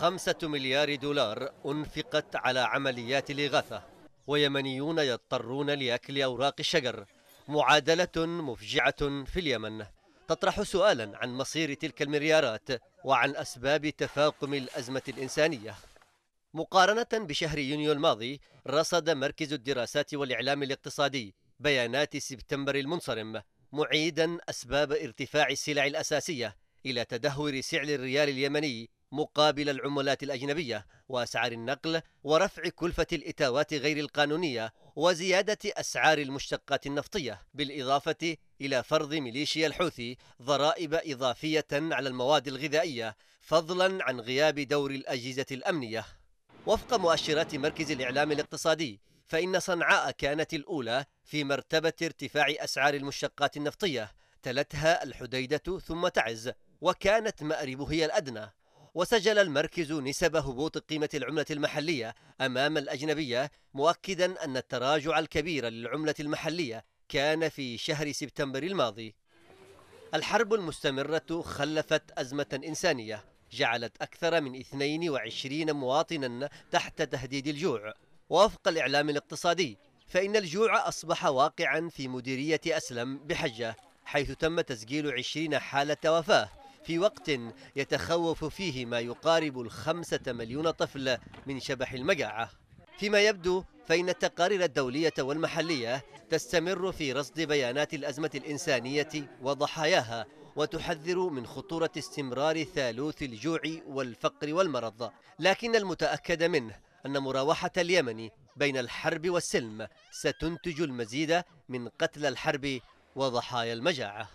خمسة مليار دولار أنفقت على عمليات الإغاثة ويمنيون يضطرون لأكل أوراق الشجر معادلة مفجعة في اليمن تطرح سؤالا عن مصير تلك المليارات وعن أسباب تفاقم الأزمة الإنسانية مقارنة بشهر يونيو الماضي رصد مركز الدراسات والإعلام الاقتصادي بيانات سبتمبر المنصرم معيدا أسباب ارتفاع السلع الأساسية إلى تدهور سعر الريال اليمني مقابل العملات الأجنبية وأسعار النقل ورفع كلفة الإتاوات غير القانونية وزيادة أسعار المشتقات النفطية بالإضافة إلى فرض ميليشيا الحوثي ضرائب إضافية على المواد الغذائية فضلا عن غياب دور الأجهزة الأمنية وفق مؤشرات مركز الإعلام الاقتصادي فإن صنعاء كانت الأولى في مرتبة ارتفاع أسعار المشتقات النفطية تلتها الحديدة ثم تعز وكانت مأرب هي الأدنى وسجل المركز نسب هبوط قيمة العملة المحلية أمام الأجنبية مؤكدا أن التراجع الكبير للعملة المحلية كان في شهر سبتمبر الماضي الحرب المستمرة خلفت أزمة إنسانية جعلت أكثر من 22 مواطنا تحت تهديد الجوع ووفق الإعلام الاقتصادي فإن الجوع أصبح واقعا في مديرية أسلم بحجة حيث تم تسجيل 20 حالة وفاة في وقت يتخوف فيه ما يقارب الخمسة مليون طفل من شبح المجاعة فيما يبدو فإن التقارير الدولية والمحلية تستمر في رصد بيانات الأزمة الإنسانية وضحاياها وتحذر من خطورة استمرار ثالوث الجوع والفقر والمرض لكن المتأكد منه أن مراوحة اليمن بين الحرب والسلم ستنتج المزيد من قتل الحرب وضحايا المجاعة